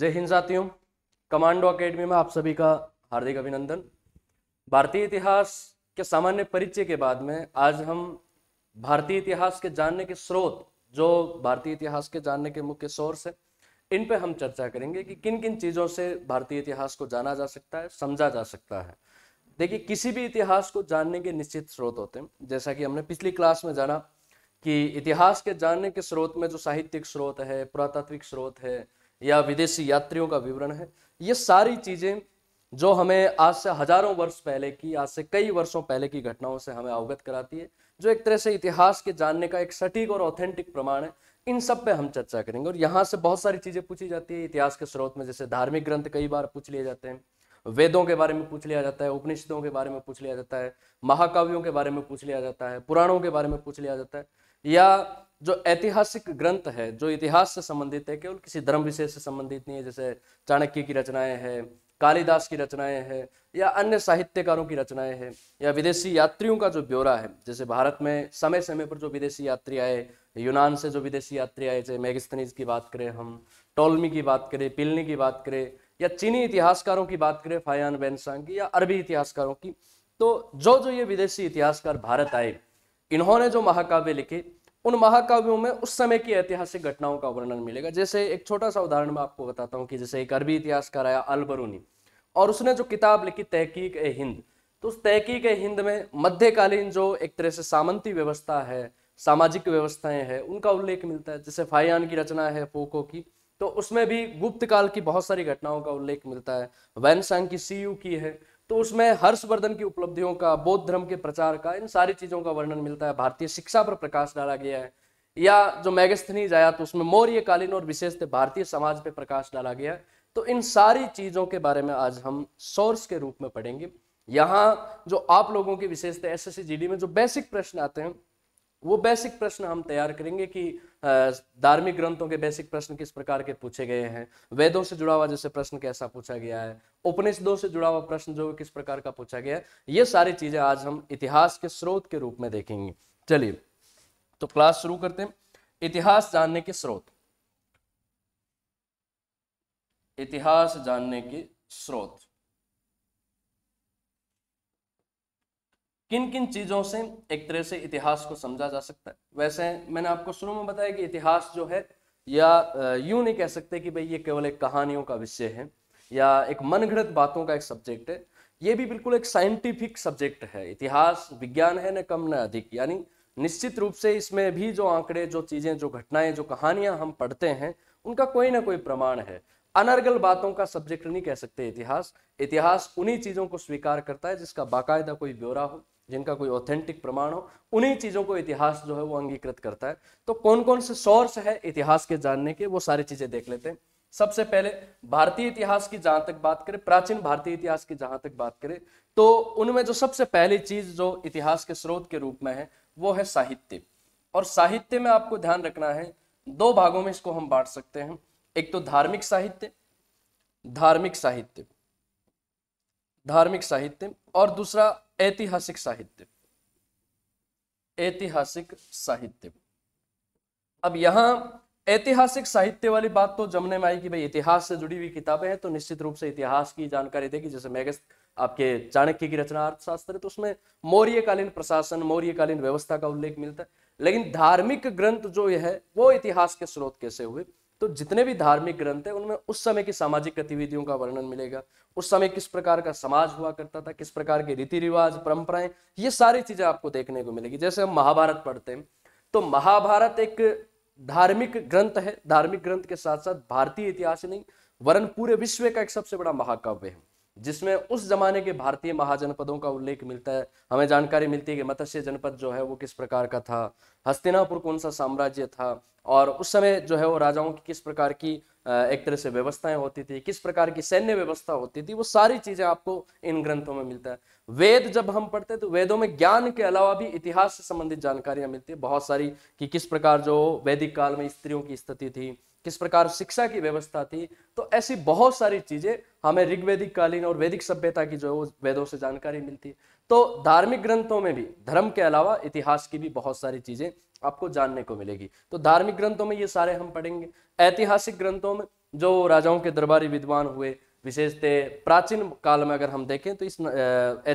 जय हिंद साथियों commando academy में आप सभी का हार्दिक अभिनंदन भारतीय इतिहास के सामान्य परिचय के बाद में आज हम भारतीय इतिहास के जानने के स्रोत जो भारतीय इतिहास के जानने के मुख्य सोर्स है इन पे हम चर्चा करेंगे कि किन किन चीज़ों से भारतीय इतिहास को जाना जा सकता है समझा जा सकता है देखिए किसी भी इतिहास को जानने के निश्चित स्रोत होते हैं जैसा कि हमने पिछली क्लास में जाना कि इतिहास के जानने के स्रोत में जो साहित्यिक स्रोत है पुरातात्विक स्रोत है या विदेशी यात्रियों का विवरण है ये सारी चीज़ें जो हमें आज से हजारों वर्ष पहले की आज से कई वर्षों पहले की घटनाओं से हमें अवगत कराती है जो एक तरह से इतिहास के जानने का एक सटीक और ऑथेंटिक प्रमाण है इन सब पे हम चर्चा करेंगे और यहाँ से बहुत सारी चीज़ें पूछी जाती है इतिहास के स्रोत में जैसे धार्मिक ग्रंथ कई बार पूछ लिए जाते हैं वेदों के बारे में पूछ लिया जाता है उपनिषदों के बारे में पूछ लिया जाता है महाकाव्यों के बारे में पूछ लिया जाता है पुराणों के बारे में पूछ लिया जाता है या जो ऐतिहासिक ग्रंथ है जो इतिहास से संबंधित है केवल किसी धर्म विशेष से संबंधित नहीं है जैसे चाणक्य की रचनाएं हैं कालिदास की रचनाएं हैं या अन्य साहित्यकारों की रचनाएं हैं या विदेशी यात्रियों का जो ब्यौरा है जैसे भारत में समय समय पर जो विदेशी यात्री आए यूनान से जो विदेशी यात्री आए जैसे मेगिस्तनीज की बात करें हम टोलमी की बात करें पिलनी की बात करें या चीनी इतिहासकारों की बात करें फायान बैनसांग की या अरबी इतिहासकारों की तो जो जो ये विदेशी इतिहासकार भारत आए इन्होंने जो महाकाव्य लिखे उन महाकाव्यों में उस समय की ऐतिहासिक घटनाओं का वर्णन मिलेगा जैसे एक छोटा सा उदाहरण मैं आपको बताता हूँ कि जैसे एक अरबी इतिहासकार आया अलबरूनी और उसने जो किताब लिखी तहकीक ए हिंद तो उस तहकीक ए हिंद में मध्यकालीन जो एक तरह से सामंती व्यवस्था है सामाजिक व्यवस्थाएं हैं उनका उल्लेख मिलता है जैसे फायान की रचना है फोको की तो उसमें भी गुप्त काल की बहुत सारी घटनाओं का उल्लेख मिलता है वैनसांग की सीयू की है तो उसमें हर्षवर्धन की उपलब्धियों का बौद्ध धर्म के प्रचार का इन सारी चीजों का वर्णन मिलता है भारतीय शिक्षा पर प्रकाश डाला गया है या जो मैगस्थनीज आया तो उसमें मौर्यकालीन और विशेष भारतीय समाज पर प्रकाश डाला गया है तो इन सारी चीजों के बारे में आज हम सोर्स के रूप में पढ़ेंगे यहाँ जो आप लोगों की विशेषता एस एस में जो बेसिक प्रश्न आते हैं वो बेसिक प्रश्न हम तैयार करेंगे कि धार्मिक ग्रंथों के बेसिक प्रश्न किस प्रकार के पूछे गए हैं वेदों से जुड़ा हुआ जैसे प्रश्न कैसा पूछा गया है उपनिषदों से जुड़ा हुआ प्रश्न जो किस प्रकार का पूछा गया है ये सारी चीजें आज हम इतिहास के स्रोत के रूप में देखेंगे चलिए तो क्लास शुरू करते हैं इतिहास जानने के स्रोत इतिहास जानने के स्रोत किन किन चीज़ों से एक तरह से इतिहास को समझा जा सकता है वैसे मैंने आपको शुरू में बताया कि इतिहास जो है या यूं नहीं कह सकते कि भाई ये केवल एक कहानियों का विषय है या एक मनगढ़ंत बातों का एक सब्जेक्ट है ये भी बिल्कुल एक साइंटिफिक सब्जेक्ट है इतिहास विज्ञान है न कम न अधिक यानी निश्चित रूप से इसमें भी जो आंकड़े जो चीज़ें जो घटनाएं जो कहानियां हम पढ़ते हैं उनका कोई ना कोई प्रमाण है अनर्गल बातों का सब्जेक्ट नहीं कह सकते इतिहास इतिहास उन्हीं चीज़ों को स्वीकार करता है जिसका बाकायदा कोई ब्यौरा हो जिनका कोई ऑथेंटिक प्रमाण हो उन्हीं चीज़ों को इतिहास जो है वो अंगीकृत करता है तो कौन कौन से सोर्स है इतिहास के जानने के वो सारी चीज़ें देख लेते हैं सबसे पहले भारतीय इतिहास की जहां तक बात करें प्राचीन भारतीय इतिहास की जहां तक बात करें तो उनमें जो सबसे पहली चीज जो इतिहास के स्रोत के रूप में है वो है साहित्य और साहित्य में आपको ध्यान रखना है दो भागों में इसको हम बांट सकते हैं एक तो धार्मिक साहित्य धार्मिक साहित्य धार्मिक साहित्य और दूसरा ऐतिहासिक साहित्य ऐतिहासिक साहित्य अब यहां ऐतिहासिक साहित्य वाली बात तो जमने में आई कि भाई इतिहास से जुड़ी हुई किताबें हैं तो निश्चित रूप से इतिहास की जानकारी देगी जैसे मैगस आपके चाणक्य की रचना अर्थशास्त्र है तो उसमें मौर्यकालीन प्रशासन मौर्यकालीन व्यवस्था का उल्लेख मिलता है लेकिन धार्मिक ग्रंथ जो है वो इतिहास के स्रोत कैसे हुए तो जितने भी धार्मिक ग्रंथ हैं उनमें उस समय की सामाजिक गतिविधियों का वर्णन मिलेगा उस समय किस प्रकार का समाज हुआ करता था किस प्रकार के रीति रिवाज परंपराएं ये सारी चीजें आपको देखने को मिलेगी जैसे हम महाभारत पढ़ते हैं तो महाभारत एक धार्मिक ग्रंथ है धार्मिक ग्रंथ के साथ साथ भारतीय इतिहास ही नहीं वरन पूरे विश्व का एक सबसे बड़ा महाकाव्य है जिसमें उस जमाने के भारतीय महाजनपदों का उल्लेख मिलता है हमें जानकारी मिलती है कि मत्स्य जनपद जो है वो किस प्रकार का था हस्तिनापुर कौन सा साम्राज्य था और उस समय जो है वो राजाओं की किस प्रकार की एक तरह से व्यवस्थाएं होती थी किस प्रकार की सैन्य व्यवस्था होती थी वो सारी चीजें आपको इन ग्रंथों में मिलता है वेद जब हम पढ़ते तो वेदों में ज्ञान के अलावा भी इतिहास से संबंधित जानकारियां मिलती है बहुत सारी कि किस प्रकार जो वैदिक काल में स्त्रियों की स्थिति थी किस प्रकार शिक्षा की व्यवस्था थी तो ऐसी बहुत सारी चीजें हमें ऋग्वेदिक कालीन और वैदिक सभ्यता की जो है वेदों से जानकारी मिलती है तो धार्मिक ग्रंथों में भी धर्म के अलावा इतिहास की भी बहुत सारी चीजें आपको जानने को मिलेगी तो धार्मिक ग्रंथों में ये सारे हम पढ़ेंगे ऐतिहासिक ग्रंथों में जो राजाओं के दरबारी विद्वान हुए विशेषते प्राचीन काल में अगर हम देखें तो इस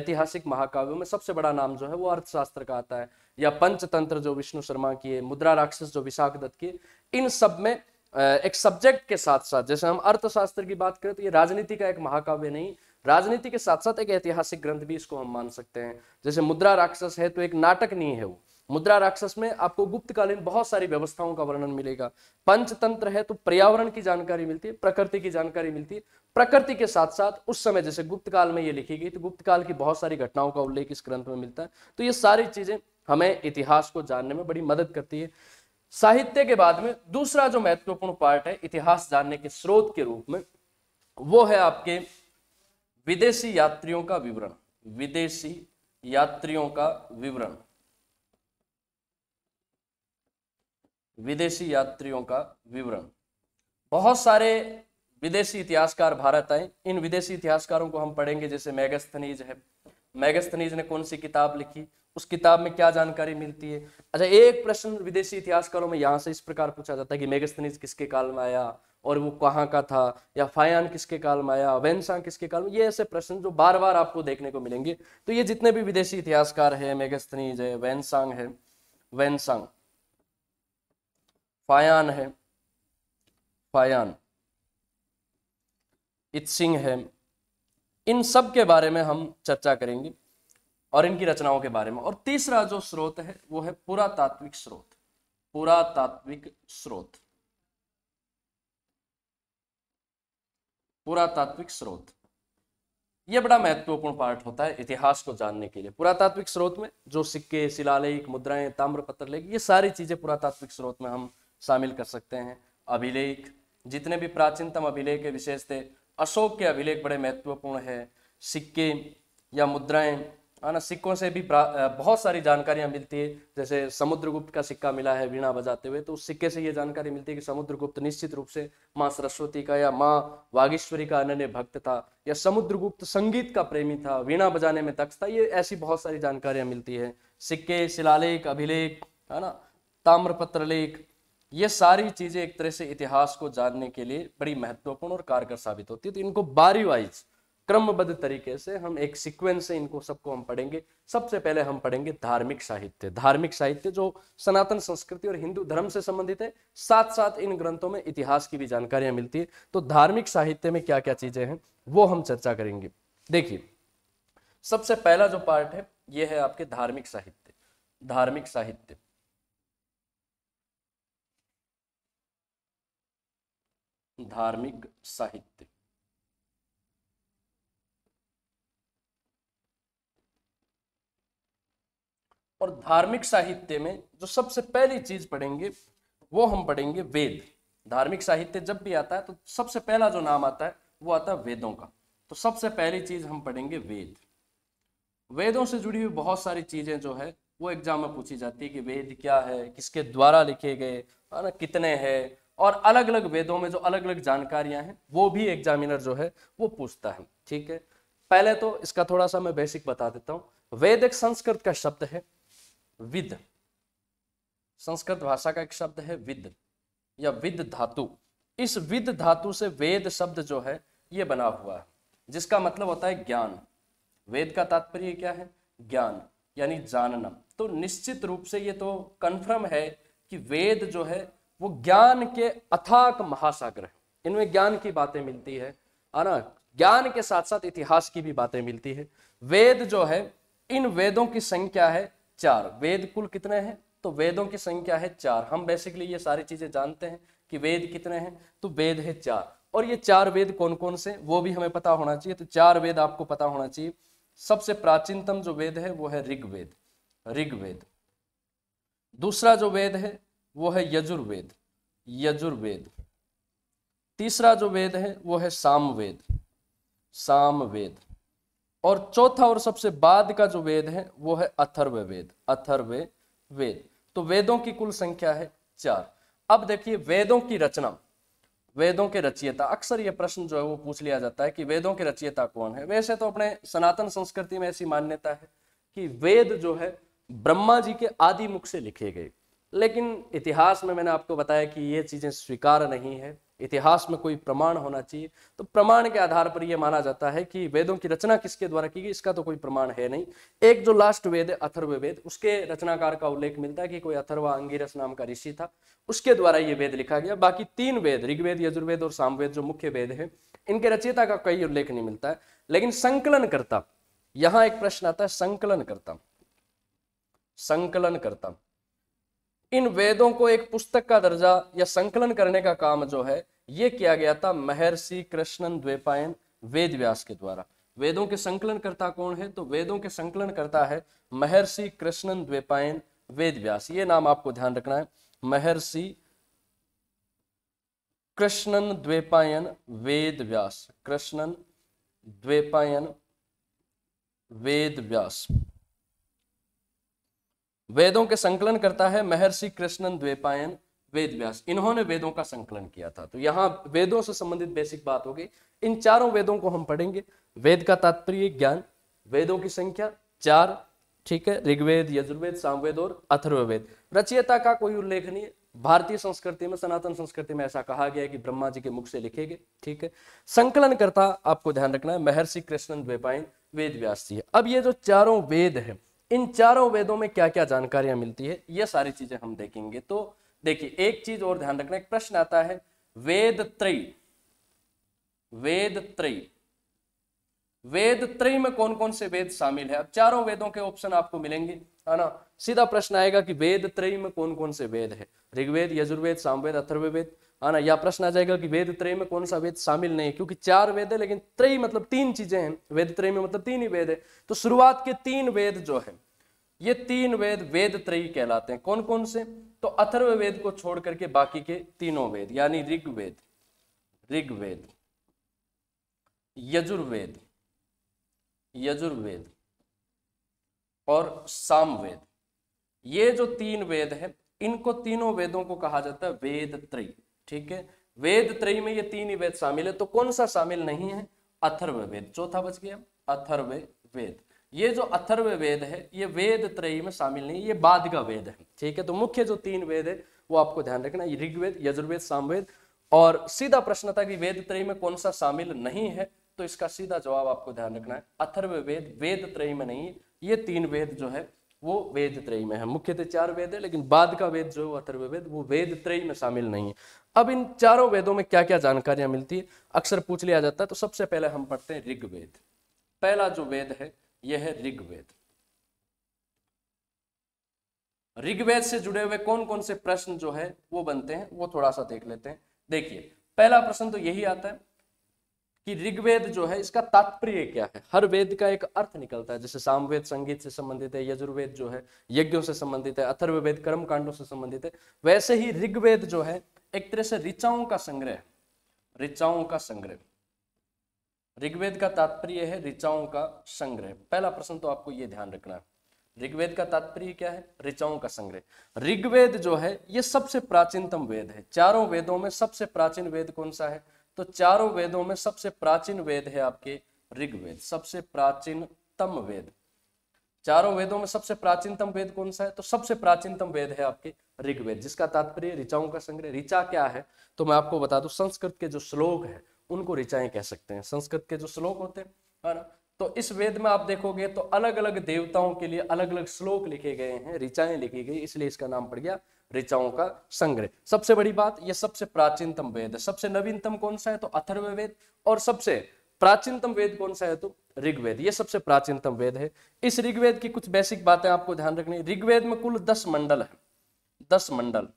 ऐतिहासिक महाकाव्यों में सबसे बड़ा नाम जो है वो अर्थशास्त्र का आता है या पंचतंत्र जो विष्णु शर्मा की है मुद्रा राक्षस जो विशाख दत्त की इन सब में एक सब्जेक्ट के साथ साथ जैसे हम अर्थशास्त्र की बात करें तो ये राजनीति का एक महाकाव्य नहीं राजनीति के साथ साथ एक ऐतिहासिक ग्रंथ भी इसको हम मान सकते हैं जैसे मुद्रा राक्षस है तो एक नाटक नहीं है वो मुद्रा राक्षस में आपको गुप्तकालीन बहुत सारी व्यवस्थाओं का वर्णन मिलेगा पंचतंत्र है तो पर्यावरण की जानकारी मिलती है प्रकृति की जानकारी मिलती है प्रकृति के साथ साथ उस समय जैसे गुप्त काल में ये लिखी गई तो गुप्त काल की बहुत सारी घटनाओं का उल्लेख इस ग्रंथ में मिलता है तो ये सारी चीजें हमें इतिहास को जानने में बड़ी मदद करती है साहित्य के बाद में दूसरा जो महत्वपूर्ण पार्ट है इतिहास जानने के स्रोत के रूप में वो है आपके विदेशी यात्रियों का विवरण विदेशी यात्रियों का विवरण विदेशी यात्रियों का विवरण बहुत सारे विदेशी इतिहासकार भारत आए इन विदेशी इतिहासकारों को हम पढ़ेंगे जैसे मैगस्थनीज है मैगस्थनीज ने कौन सी किताब लिखी उस किताब में क्या जानकारी मिलती है अच्छा एक प्रश्न विदेशी इतिहासकारों में यहाँ से इस प्रकार पूछा जाता है कि मेगस्थनीज किसके काल में आया और वो कहाँ का था या फायान किसके काल में आया वेंसा किसके काल में ये ऐसे प्रश्न जो बार बार आपको देखने को मिलेंगे तो ये जितने भी विदेशी इतिहासकार है मेगस्थनीज है वेंसांग है वेंसांग फायान है फायान इत सिंह है इन सब के बारे में हम चर्चा करेंगे और इनकी रचनाओं के बारे में और तीसरा जो स्रोत है वो है पुरातात्विक स्रोत पुरातात्विक स्रोत पुरातात्विक स्रोत यह बड़ा महत्वपूर्ण पार्ट होता है इतिहास को जानने के लिए पुरातात्विक स्रोत में जो सिक्के शिलालेख मुद्राएं ताम्रपत्र लेख ये सारी चीजें पुरातात्विक स्रोत में हम शामिल कर सकते हैं अभिलेख जितने भी प्राचीनतम अभिलेख विशेष थे अशोक के अभिलेख बड़े महत्वपूर्ण है सिक्के या मुद्राएं है ना सिक्कों से भी बहुत सारी जानकारियां मिलती है जैसे समुद्रगुप्त का सिक्का मिला है वीणा बजाते हुए तो उस सिक्के से ये जानकारी मिलती है कि समुद्रगुप्त निश्चित रूप से माँ सरस्वती का या माँ वागेश्वरी का अनन्य भक्त था या समुद्रगुप्त संगीत का प्रेमी था वीणा बजाने में दक्ष था ये ऐसी बहुत सारी जानकारियां मिलती है सिक्के शिलालेख अभिलेख है ना ताम्रपत्र लेख ये सारी चीजें एक तरह से इतिहास को जानने के लिए बड़ी महत्वपूर्ण और कारगर साबित होती है तो इनको बारी वाइज क्रमबद्ध तरीके से हम एक सीक्वेंस से इनको सबको हम पढ़ेंगे सबसे पहले हम पढ़ेंगे धार्मिक साहित्य धार्मिक साहित्य जो सनातन संस्कृति और हिंदू धर्म से संबंधित है साथ साथ इन ग्रंथों में इतिहास की भी जानकारियां मिलती है तो धार्मिक साहित्य में क्या क्या चीजें हैं वो हम चर्चा करेंगे देखिए सबसे पहला जो पार्ट है ये है आपके धार्मिक साहित्य धार्मिक साहित्य धार्मिक साहित्य और धार्मिक साहित्य में जो सबसे पहली चीज पढ़ेंगे वो हम पढ़ेंगे वेद धार्मिक साहित्य जब भी आता है तो सबसे पहला जो नाम आता है वो आता है वेदों का तो सबसे पहली चीज हम पढ़ेंगे वेद वेदों से जुड़ी हुई बहुत सारी चीजें जो है वो एग्जाम में पूछी जाती है कि वेद क्या है किसके द्वारा लिखे गए है ना कितने हैं और अलग अलग वेदों में जो अलग अलग जानकारियां हैं वो भी एग्जामिनर जो है वो पूछता है ठीक है पहले तो इसका थोड़ा सा मैं बेसिक बता देता हूं वेद एक संस्कृत का शब्द है विद संस्कृत भाषा का एक शब्द है विद या विद धातु इस विद धातु से वेद शब्द जो है ये बना हुआ है जिसका मतलब होता है ज्ञान वेद का तात्पर्य क्या है ज्ञान यानी जानना तो निश्चित रूप से ये तो कन्फर्म है कि वेद जो है वो ज्ञान के अथाक महासागर है इनमें ज्ञान की बातें मिलती है है ना ज्ञान के साथ साथ इतिहास की भी बातें मिलती है वेद जो है इन वेदों की संख्या है चार वेद कुल कितने हैं तो वेदों की संख्या है चार हम बेसिकली ये सारी चीजें जानते हैं कि वेद कितने हैं तो वेद है चार और ये चार वेद कौन कौन से वो भी हमें पता होना चाहिए तो चार वेद आपको पता होना चाहिए सबसे प्राचीनतम जो वेद है वो है ऋग्वेद ऋग्वेद दूसरा जो वेद है वो है यजुर्वेद यजुर्वेद तीसरा जो वेद है वो है सामवेद सामवेद और चौथा और सबसे बाद का जो वेद है वो है अथर्व वेद अथर्व वेद तो वेदों की कुल संख्या है चार अब देखिए वेदों की रचना वेदों के रचियता अक्सर ये प्रश्न जो है वो पूछ लिया जाता है कि वेदों के रचियता कौन है वैसे तो अपने सनातन संस्कृति में ऐसी मान्यता है कि वेद जो है ब्रह्मा जी के आदि मुख से लिखे गए लेकिन इतिहास में मैंने आपको बताया कि ये चीज़ें स्वीकार नहीं है इतिहास में कोई प्रमाण होना चाहिए तो प्रमाण के आधार पर यह माना जाता है कि वेदों की रचना किसके द्वारा की गई इसका तो कोई प्रमाण है नहीं एक जो लास्ट वेद है वेद उसके रचनाकार का उल्लेख मिलता है कि कोई अथर्वा अंगिरस नाम का ऋषि था उसके द्वारा ये वेद लिखा गया बाकी तीन वेद ऋग्वेद यजुर्वेद और सामवेद जो मुख्य वेद है इनके रचयिता का कई उल्लेख नहीं मिलता है लेकिन संकलन करता यहाँ एक प्रश्न आता है संकलन करता संकलन करता इन वेदों को एक पुस्तक का दर्जा या संकलन करने का काम जो है ये किया गया था महर्षि कृष्णन द्वेपायन वेद व्यास के द्वारा वेदों के संकलनकर्ता कौन है तो वेदों के संकलनकर्ता है महर्षि कृष्णन द्वेपायन वेद व्यास ये नाम आपको ध्यान रखना है महर्षि कृष्णन द्वेपायन वेद व्यास कृष्णन द्वेपायन वेद व्यास वेदों के संकलन करता है महर्षि कृष्णन द्वेपायन वेद व्यास इन्होंने वेदों का संकलन किया था तो यहाँ वेदों से संबंधित बेसिक बात हो गई इन चारों वेदों को हम पढ़ेंगे वेद का तात्पर्य ज्ञान वेदों की संख्या चार ठीक है ऋग्वेद यजुर्वेद सामवेद और अथर्ववेद रचयिता का कोई उल्लेख नहीं है भारतीय संस्कृति में सनातन संस्कृति में ऐसा कहा गया है कि ब्रह्मा जी के मुख से लिखे गए ठीक है संकलन करता आपको ध्यान रखना है महर्षि कृष्णन द्वेपायन वेद व्यास जी अब ये जो चारों वेद है इन चारों वेदों में क्या क्या जानकारियां मिलती है ये सारी चीजें हम देखेंगे तो देखिए एक चीज और ध्यान रखना एक प्रश्न आता है वेद त्रय वेद त्रय वेद त्रय में कौन कौन से वेद शामिल है अब चारों वेदों के ऑप्शन आपको मिलेंगे है ना सीधा प्रश्न आएगा कि वेद त्रय में कौन कौन से वेद है ऋग्वेद यजुर्वेद सामवेद अथर्ववेद है हाँ ना यह प्रश्न आ जाएगा कि वेद त्रय में कौन सा वेद शामिल नहीं है क्योंकि चार वेद है लेकिन त्रय मतलब तीन चीजें हैं वेद त्रय में मतलब तीन ही वेद है तो शुरुआत के तीन वेद जो है ये तीन वेद वेद त्रयी कहलाते हैं कौन कौन से तो अथर्व वेद को छोड़ करके बाकी के तीनों वेद यानी ऋग्वेद ऋग्वेद यजुर्वेद यजुर्वेद और सामवेद ये जो तीन वेद है इनको तीनों वेदों को कहा जाता है वेद त्रय ठीक है वेद त्रय में ये तीन ही वेद शामिल है तो कौन सा शामिल नहीं है अथर्व वेद चौथा बच गया अथर्व वेद ये जो अथर्व वेद है ये वेद त्रय में शामिल नहीं ये बाद का वेद है ठीक है तो मुख्य जो तीन वेद है वो आपको ध्यान रखना ऋग्वेद यजुर्वेद सामवेद और सीधा प्रश्न था कि वेद त्रय में कौन सा शामिल नहीं है तो इसका सीधा जवाब आपको ध्यान रखना है अथर्व वेद वेद त्रय में नहीं है ये तीन वेद जो है वो वेद त्रय में है मुख्यतः चार वेद है लेकिन बाद का वेद जो है अथर्ववेद वो वेद त्रय में शामिल नहीं है अब इन चारों वेदों में क्या क्या जानकारियां मिलती है अक्सर पूछ लिया जाता है तो सबसे पहले हम पढ़ते हैं ऋग्वेद पहला जो वेद है यह है ऋग्वेद ऋग्वेद से जुड़े हुए कौन कौन से प्रश्न जो है वो बनते हैं वो थोड़ा सा देख लेते हैं देखिए पहला प्रश्न तो यही आता है कि ऋग्वेद जो है इसका तात्पर्य क्या है हर वेद का एक अर्थ निकलता है जैसे सामवेद संगीत से संबंधित है यजुर्वेद जो है यज्ञों से संबंधित है अथर्ववेद कर्म कांडों से संबंधित है वैसे ही ऋग्वेद जो है एक तरह से ऋचाओं का संग्रह ऋचाओं का संग्रह ऋग्वेद का तात्पर्य है ऋचाओं का संग्रह पहला प्रश्न तो आपको ये ध्यान रखना है ऋग्वेद का तात्पर्य क्या है ऋचाओं का संग्रह ऋग्वेद जो है ये सबसे प्राचीनतम वेद है चारों वेदों में सबसे प्राचीन वेद कौन सा है तो चारों वेदों में सबसे प्राचीन वेद है आपके ऋग्वेद सबसे प्राचीनतम वेद चारों वेदों में सबसे प्राचीनतम वेद कौन सा है तो सबसे प्राचीनतम वेद है आपके ऋग्वेद जिसका तात्पर्य ऋचाओं का संग्रह ऋचा क्या है तो मैं आपको बता दू संस्कृत के जो श्लोक है उनको ऋचाएं कह सकते हैं संस्कृत के जो श्लोक होते हैं है ना तो इस वेद में आप देखोगे तो अलग अलग देवताओं के लिए अलग अलग श्लोक लिखे गए हैं ऋचाएं लिखी गई इसलिए इसका नाम पड़ गया ऋचाओं का संग्रह सबसे बड़ी बात यह सबसे प्राचीनतम वेद है सबसे नवीनतम कौन सा है तो अथर्ववेद और सबसे प्राचीनतम वेद कौन सा है तो ऋग्वेद ये सबसे प्राचीनतम वेद है इस ऋग्वेद की कुछ बेसिक बातें आपको ध्यान रखनी ऋग्वेद में कुल दस मंडल है दस मंडल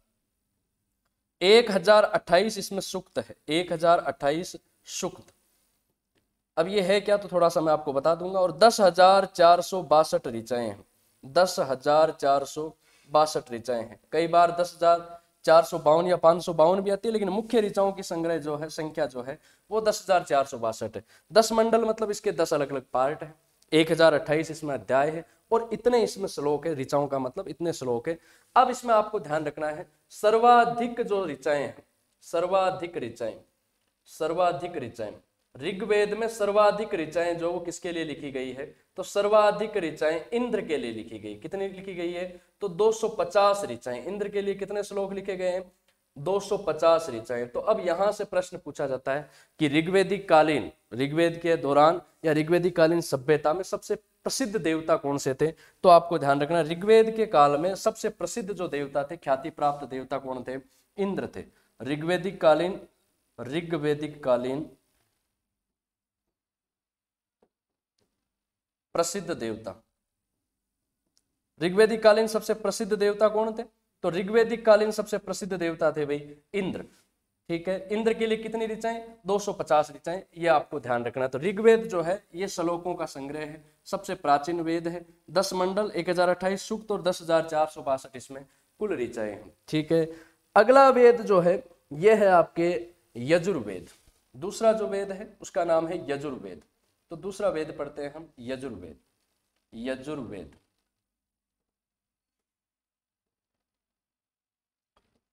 एक हजार अट्ठाईस इसमें सुक्त है एक हजार अट्ठाईस सुक्त अब ये है क्या तो थोड़ा सा मैं आपको बता दूंगा और दस हजार चार सौ बासठ ऋचाएं हैं दस हजार चार सौ बासठ ऋचाएं हैं कई बार दस हजार चार सौ बावन या पाँच सौ बावन भी आती है लेकिन मुख्य ऋचाओं की संग्रह जो है संख्या जो है वो दस हजार चार सौ बासठ है दस मंडल मतलब इसके दस अलग अलग पार्ट है एक हजार अट्ठाईस इसमें अध्याय है और इतने इसमें श्लोक है ऋचाओं का मतलब इतने श्लोक है अब इसमें आपको ध्यान रखना है सर्वाधिक जो ऋचाएं हैं सर्वाधिक ऋचाएं सर्वाधिक ऋचाएं ऋग्वेद में सर्वाधिक ऋचाएं जो वो किसके लिए लिखी गई है तो सर्वाधिक ऋचाएं इंद्र के लिए लिखी गई कितनी लिखी गई है तो 250 ऋचाएं इंद्र के लिए कितने श्लोक लिखे गए हैं 250 ऋचाएं तो अब यहां से प्रश्न पूछा जाता है कि ऋग्वेदिक कालीन ऋग्वेद के दौरान या ऋग्वेदिक कालीन सभ्यता में सबसे प्रसिद्ध देवता कौन से थे तो आपको ध्यान रखना ऋग्वेद के काल में सबसे प्रसिद्ध जो देवता थे ख्याति प्राप्त देवता कौन थे इंद्र थे ऋग्वेदिक कालीन ऋग्वेदिक कालीन प्रसिद्ध देवता ऋग्वेदिक कालीन सबसे प्रसिद्ध देवता कौन थे तो ऋग्वेदिक कालीन सबसे प्रसिद्ध देवता थे भाई इंद्र ठीक है इंद्र के लिए कितनी ऋचाएं 250 ऋचाएं यह आपको ध्यान रखना तो ऋग्वेद जो है ये श्लोकों का संग्रह है सबसे प्राचीन वेद है दस मंडल एक हजार अट्ठाईस सूक्त और दस हजार चार सौ बासठ इसमें कुल ऋचाएं हैं ठीक है अगला वेद जो है यह है आपके यजुर्वेद दूसरा जो वेद है उसका नाम है यजुर्वेद तो दूसरा वेद पढ़ते हैं हम यजुर्वेद यजुर्वेद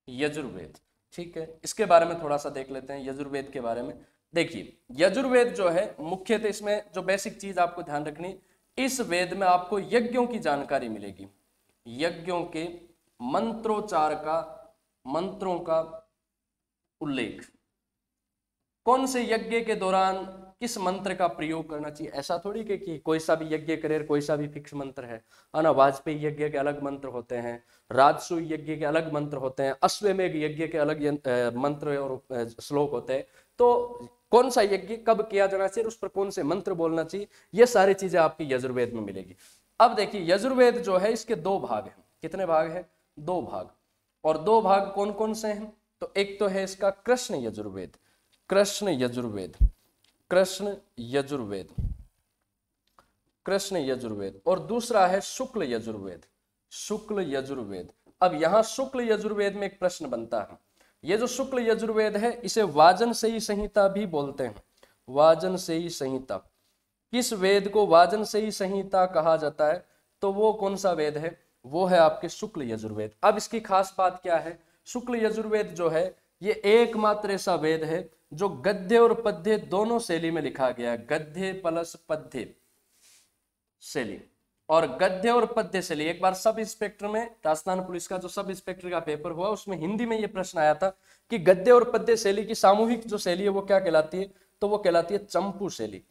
यजुर्वेद ठीक है इसके बारे में थोड़ा सा देख लेते हैं यजुर्वेद के बारे में देखिए यजुर्वेद जो है मुख्यतः तो इसमें जो बेसिक चीज आपको ध्यान रखनी इस वेद में आपको यज्ञों की जानकारी मिलेगी यज्ञों के मंत्रोच्चार का मंत्रों का उल्लेख कौन से यज्ञ के दौरान किस मंत्र का प्रयोग करना चाहिए ऐसा थोड़ी कि, कि कोई सा भी यज्ञ करे कोई सा भी फिक्स मंत्र है है हाँ ना वाजपेयी यज्ञ के अलग मंत्र होते हैं राजसु यज्ञ के अलग मंत्र होते हैं अश्वमेघ यज्ञ के अलग मंत्र और श्लोक होते हैं तो कौन सा यज्ञ कब किया जाना चाहिए उस पर कौन से मंत्र बोलना चाहिए ये सारी चीजें आपकी यजुर्वेद में मिलेगी अब देखिए यजुर्वेद जो है इसके दो भाग हैं कितने भाग हैं दो भाग और दो भाग कौन कौन से हैं तो एक तो है इसका कृष्ण यजुर्वेद कृष्ण यजुर्वेद कृष्ण यजुर्वेद कृष्ण यजुर्वेद और दूसरा है शुक्ल यजुर्वेद शुक्ल यजुर्वेद अब यहां शुक्ल यजुर्वेद में एक प्रश्न बनता है ये जो शुक्ल यजुर्वेद है इसे वाजन से ही संहिता भी बोलते हैं वाजन से ही संहिता किस वेद को वाजन से ही संहिता कहा जाता है तो वो कौन सा वेद है वो है आपके शुक्ल यजुर्वेद अब इसकी खास बात क्या है शुक्ल यजुर्वेद जो है ये एकमात्र ऐसा वेद है जो गद्य और पद्य दोनों शैली में लिखा गया गद्य प्लस पद्य शैली और गद्य और पद्य शैली एक बार सब इंस्पेक्टर में राजस्थान पुलिस का जो सब इंस्पेक्टर का पेपर हुआ उसमें हिंदी में ये प्रश्न आया था कि गद्य और पद्य शैली की सामूहिक जो शैली है वो क्या कहलाती है तो वो कहलाती है चंपू शैली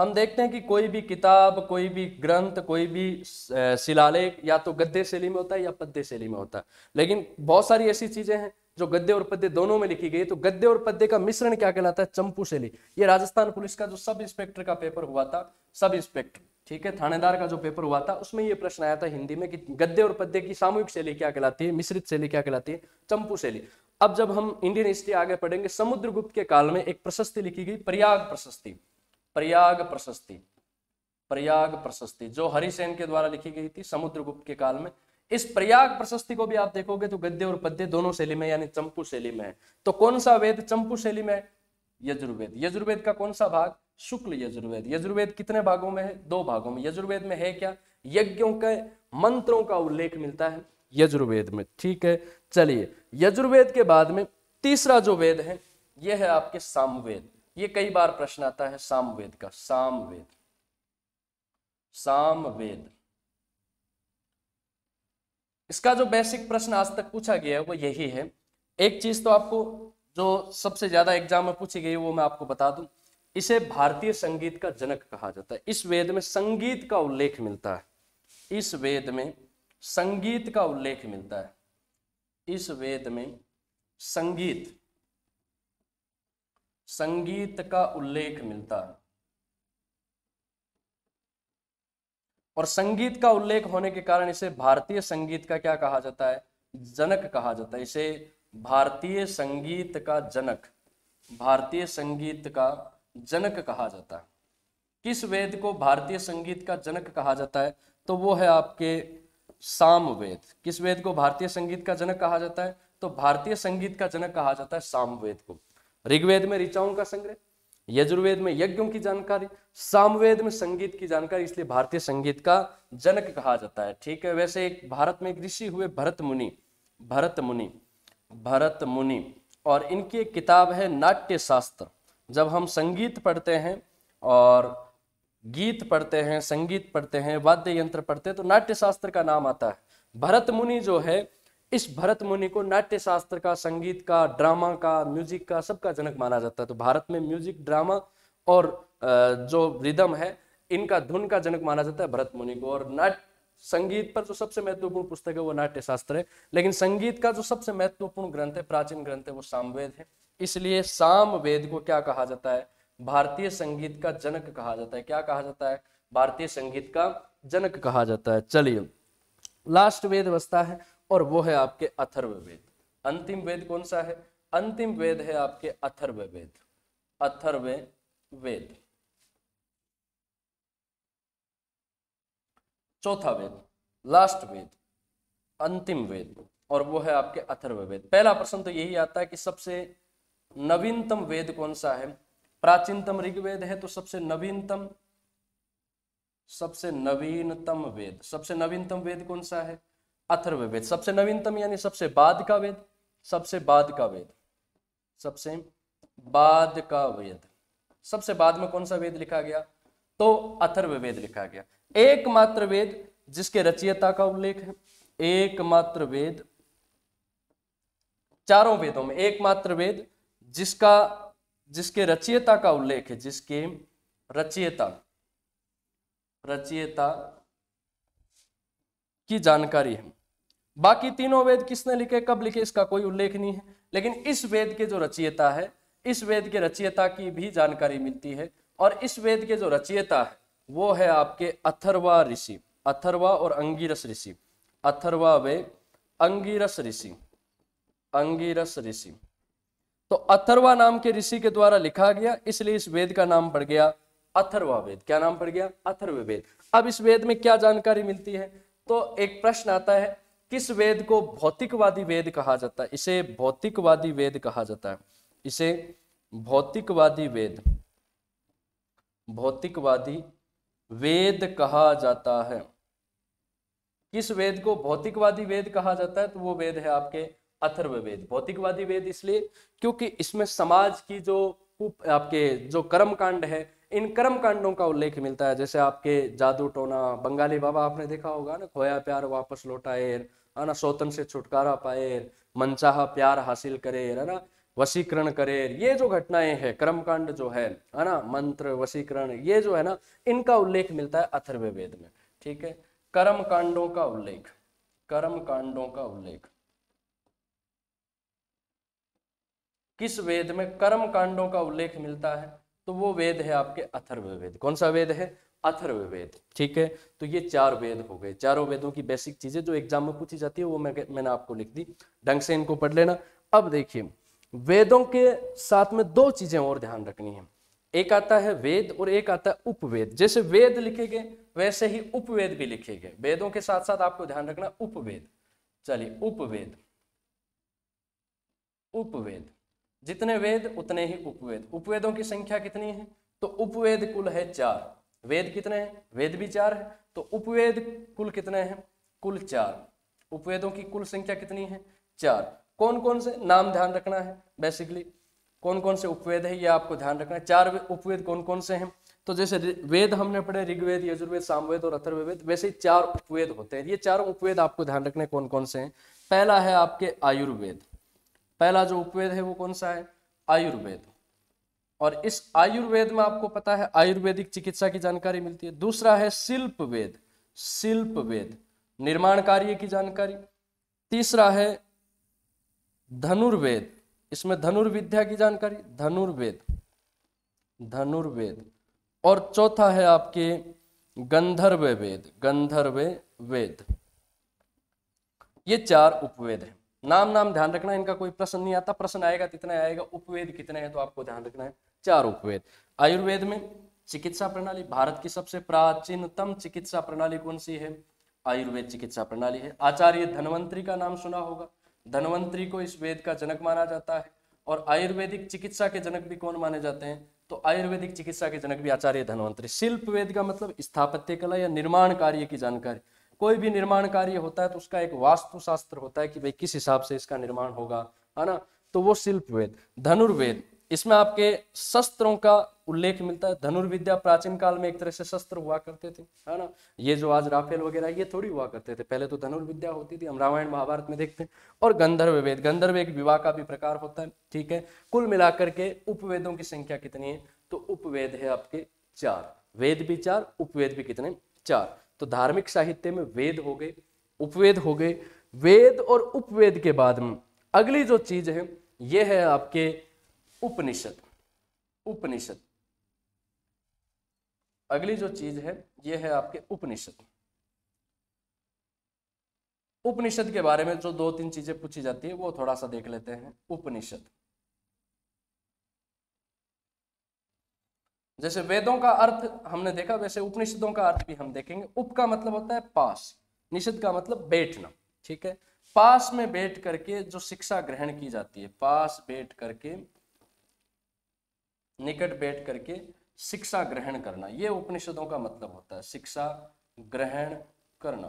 हम देखते हैं कि कोई भी किताब कोई भी ग्रंथ कोई भी शिलालेख या तो गद्य शैली में होता है या पद्य शैली में होता है लेकिन बहुत सारी ऐसी चीजें हैं जो गद्य और पद्य दोनों में लिखी गई तो गद्य और पद्य का मिश्रण क्या कहलाता है चंपू शैली ये राजस्थान पुलिस का जो सब इंस्पेक्टर का पेपर हुआ था सब इंस्पेक्टर ठीक है थानेदार का जो पेपर हुआ था उसमें ये प्रश्न आया था हिंदी में कि गद्य और पद्य की सामूहिक शैली क्या कहलाती है मिश्रित शैली क्या कहलाती है चंपू शैली अब जब हम इंडियन हिस्ट्री आगे पढ़ेंगे समुद्रगुप्त के काल में एक प्रशस्ति लिखी गई प्रयाग प्रशस्ति प्रयाग प्रशस्ति प्रयाग प्रशस्ति जो हरिसेन के द्वारा लिखी गई थी समुद्रगुप्त के काल में इस प्रयाग प्रशस्ति को भी आप देखोगे तो गद्य और पद्य दोनों शैली में यानी चंपू शैली में है तो कौन सा वेद चंपू शैली में यजुर्वेद यजुर्वेद का कौन सा भाग शुक्ल यजुर्वेद यजुर्वेद कितने भागों में है दो भागों में यजुर्वेद में है क्या यज्ञों के मंत्रों का उल्लेख मिलता है यजुर्वेद में ठीक है चलिए यजुर्वेद के बाद में तीसरा जो वेद है यह है आपके सामवेद ये कई बार प्रश्न आता है सामवेद का सामवेद सामवेद इसका जो बेसिक प्रश्न आज तक पूछा गया है वो यही है एक चीज तो आपको जो सबसे ज्यादा एग्जाम में पूछी गई वो मैं आपको बता दूं इसे भारतीय संगीत का जनक कहा जाता है इस वेद में संगीत का उल्लेख मिलता है इस वेद में संगीत का उल्लेख मिलता है इस वेद में संगीत संगीत का उल्लेख मिलता है और संगीत का उल्लेख होने के कारण इसे भारतीय संगीत का क्या कहा जाता है जनक कहा जाता है इसे भारतीय संगीत का जनक भारतीय संगीत का जनक कहा जाता है किस वेद को भारतीय संगीत का जनक कहा जाता है तो वो है आपके साम वेद किस वेद को भारतीय संगीत का जनक कहा जाता है तो भारतीय संगीत का जनक कहा जाता है सामवेद को ऋग्वेद में ऋचाओं का संग्रह यजुर्वेद में यज्ञों की जानकारी सामवेद में संगीत की जानकारी इसलिए भारतीय संगीत का जनक कहा जाता है ठीक है वैसे एक भारत में एक ऋषि हुए भरत मुनि भरत मुनि भरत मुनि और इनकी एक किताब है नाट्य शास्त्र जब हम संगीत पढ़ते हैं और गीत पढ़ते हैं संगीत पढ़ते हैं वाद्य यंत्र पढ़ते हैं तो नाट्य शास्त्र का नाम आता है भरत मुनि जो है इस भरत मुनि को नाट्य शास्त्र का संगीत का ड्रामा का म्यूजिक का सबका जनक माना जाता है तो भारत में म्यूजिक ड्रामा और जो रिदम है इनका धुन का जनक माना जाता है भरत मुनि को और नाट्य संगीत पर जो सबसे महत्वपूर्ण पुस्तक है वो नाट्य शास्त्र है लेकिन संगीत का जो सबसे महत्वपूर्ण ग्रंथ है प्राचीन ग्रंथ है वो सामवेद है इसलिए सामवेद को क्या कहा जाता है भारतीय संगीत का जनक कहा जाता है क्या कहा जाता है भारतीय संगीत का जनक कहा जाता है चलिए लास्ट वेद वस्ता है और वो है आपके अथर्व वेद अंतिम वेद कौन सा है अंतिम वेद है आपके अथर्व वेद अथर्व वेद चौथा वेद लास्ट वेद अंतिम वेद और वो है आपके अथर्व वेद पहला प्रश्न तो यही आता है कि सबसे नवीनतम वेद कौन सा है प्राचीनतम ऋग्वेद है तो सबसे नवीनतम सबसे नवीनतम वेद सबसे नवीनतम वेद कौन सा है अथर्ववेद सबसे नवीनतम यानी सबसे बाद का वेद सबसे बाद का वेद सबसे बाद का वेद सबसे बाद में कौन सा वेद लिखा गया तो अथर्ववेद लिखा गया एकमात्र वेद जिसके रचयिता का उल्लेख है एकमात्र वेद चारों वेदों में एकमात्र वेद जिसका जिसके रचयिता का उल्लेख है जिसके रचयिता रचयिता की जानकारी है बाकी तीनों वेद किसने लिखे कब लिखे इसका कोई उल्लेख नहीं है लेकिन इस वेद के जो रचियता है इस वेद के रचियता की भी जानकारी मिलती है और इस वेद के जो रचियता है वो है आपके अथर्वा ऋषि अथर्वा और अंगिरस ऋषि अथर्वा वे अंगिरस ऋषि अंगिरस ऋषि तो अथर्वा नाम के ऋषि के द्वारा लिखा गया इसलिए इस वेद का नाम पड़ गया अथर्वा वेद क्या नाम पड़ गया अथर्व वेद अब इस वेद में क्या जानकारी मिलती है तो एक प्रश्न आता है किस वेद को भौतिकवादी वेद कहा जाता है इसे भौतिकवादी वेद कहा जाता है इसे भौतिकवादी वेद भौतिकवादी वेद कहा जाता है किस वेद को भौतिकवादी वेद कहा जाता है तो वो वेद है आपके अथर्ववेद भौतिकवादी वेद इसलिए क्योंकि इसमें समाज की जो आपके जो कर्म कांड है इन कर्म कांडों का उल्लेख मिलता है जैसे आपके जादू टोना बंगाली बाबा आपने देखा होगा ना खोया प्यार वापस लौटा है ना शोतन से छुटकारा पाए मनचाह प्यार हासिल करे है ना वशीकरण करे ये जो घटनाएं है कर्मकांड जो है है ना मंत्र वशीकरण ये जो है ना इनका उल्लेख मिलता है अथर्वेद में ठीक है कर्म कांडों का उल्लेख कर्म कांडों का उल्लेख किस वेद में कर्म कांडों का उल्लेख मिलता है तो वो वेद है आपके अथर्ववेद कौन सा वेद है अथर्ववेद ठीक है तो ये चार वेद हो गए चारों वेदों की बेसिक चीजें जो एग्जाम में पूछी जाती है वो मैं मैंने आपको लिख दी ढंग से इनको पढ़ लेना अब देखिए वेदों के साथ में दो चीजें और ध्यान रखनी है एक आता है वेद और एक आता है उपवेद जैसे वेद लिखे गए वैसे ही उपवेद भी लिखे गए वेदों के साथ साथ आपको ध्यान रखना उपवेद चलिए उपवेद उपवेद जितने वेद उतने ही उपवेद उपवेदों की संख्या कितनी है तो उपवेद कुल है चार वेद कितने हैं वेद भी चार है तो उपवेद कुल कितने हैं कुल चार उपवेदों की कुल संख्या कितनी है चार कौन कौन से नाम ध्यान रखना है बेसिकली कौन कौन से उपवेद है ये आपको ध्यान रखना है चार उपवेद कौन कौन से हैं तो जैसे वेद हमने पढ़े ऋग्वेद यजुर्वेद सामवेद और अथर्वेद वैसे ही चार उपवेद होते हैं ये चारों उपवेद आपको ध्यान रखने कौन कौन से हैं पहला है आपके आयुर्वेद पहला जो उपवेद है वो कौन सा है आयुर्वेद और इस आयुर्वेद में आपको पता है आयुर्वेदिक चिकित्सा की जानकारी मिलती है दूसरा है शिल्प वेद शिल्प वेद निर्माण कार्य की जानकारी तीसरा है धनुर्वेद इसमें धनुर्विद्या की जानकारी धनुर्वेद धनुर्वेद और चौथा है आपके गंधर्व वेद गंधर्व वेद ये चार उपवेद हैं नाम नाम ध्यान रखना इनका कोई प्रश्न नहीं आता प्रश्न आएगा कितना आएगा उपवेद कितने हैं तो आपको ध्यान रखना है चार उपवेद आयुर्वेद में चिकित्सा प्रणाली भारत की सबसे प्राचीनतम चिकित्सा प्रणाली कौन सी है आयुर्वेद चिकित्सा प्रणाली है आचार्य धनवंतरी का नाम सुना होगा धनवंतरी को इस वेद का जनक माना जाता है और आयुर्वेदिक चिकित्सा के जनक भी कौन माने जाते हैं तो आयुर्वेदिक चिकित्सा के जनक भी आचार्य धनवंतरी शिल्प वेद का मतलब स्थापत्य कला या निर्माण कार्य की जानकारी कोई भी निर्माण कार्य होता है तो उसका एक वास्तुशास्त्र होता है कि भाई किस हिसाब से इसका निर्माण होगा है ना तो वो शिल्प वेद धनुर्वेद इसमें आपके शस्त्रों का उल्लेख मिलता है धनुर्विद्या प्राचीन काल में एक तरह से शस्त्र हुआ करते थे है ना ये जो आज राफेल वगैरह ये थोड़ी हुआ करते थे पहले तो धनुर्विद्या होती थी हम रामायण महाभारत में देखते हैं और गंधर्व वेद गंधर्व एक विवाह का भी प्रकार होता है ठीक है कुल मिलाकर के उपवेदों की संख्या कितनी है तो उपवेद है आपके चार वेद भी चार उपवेद भी कितने चार तो धार्मिक साहित्य में वेद हो गए उपवेद हो गए वेद और उपवेद के बाद में अगली जो चीज है ये है आपके उपनिषद उपनिषद अगली जो चीज है यह है आपके उपनिषद उपनिषद के बारे में जो दो तीन चीजें पूछी जाती है वो थोड़ा सा देख लेते हैं उपनिषद जैसे वेदों का अर्थ हमने देखा वैसे उपनिषदों का अर्थ भी हम देखेंगे उप का मतलब होता है पास निषद का मतलब बैठना ठीक है पास में बैठ करके जो शिक्षा ग्रहण की जाती है पास बैठ करके निकट बैठ करके शिक्षा ग्रहण करना ये उपनिषदों का मतलब होता है शिक्षा ग्रहण करना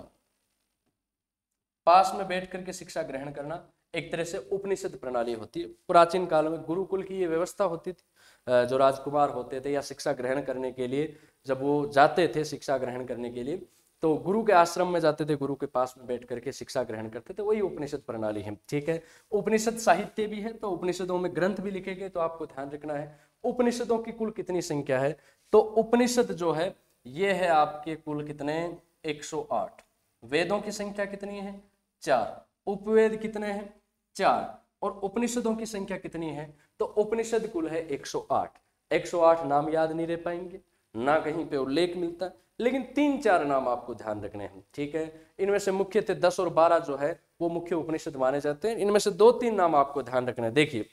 पास में बैठ करके शिक्षा ग्रहण करना एक तरह से उपनिषद प्रणाली होती है प्राचीन काल में गुरुकुल की ये व्यवस्था होती थी जो राजकुमार होते थे या शिक्षा ग्रहण करने के लिए जब वो जाते थे शिक्षा ग्रहण करने के लिए तो गुरु के आश्रम में जाते थे गुरु के पास में बैठ करके शिक्षा ग्रहण करते थे वही उपनिषद प्रणाली है ठीक है उपनिषद साहित्य भी है तो उपनिषदों में ग्रंथ भी लिखे गए तो आपको ध्यान रखना है उपनिषदों की कुल कितनी संख्या है तो उपनिषद जो है ये है आपके कुल कितने 108 वेदों की संख्या कितनी है चार उपवेद कितने हैं चार और उपनिषदों की संख्या कितनी है तो उपनिषद कुल है 108 108 नाम याद नहीं रह पाएंगे ना कहीं पे उल्लेख मिलता लेकिन तीन चार नाम आपको ध्यान रखने हैं ठीक है इनमें से मुख्य थे दस और बारह जो है वो मुख्य उपनिषद माने जाते हैं इनमें से दो तीन नाम आपको ध्यान रखना है देखिए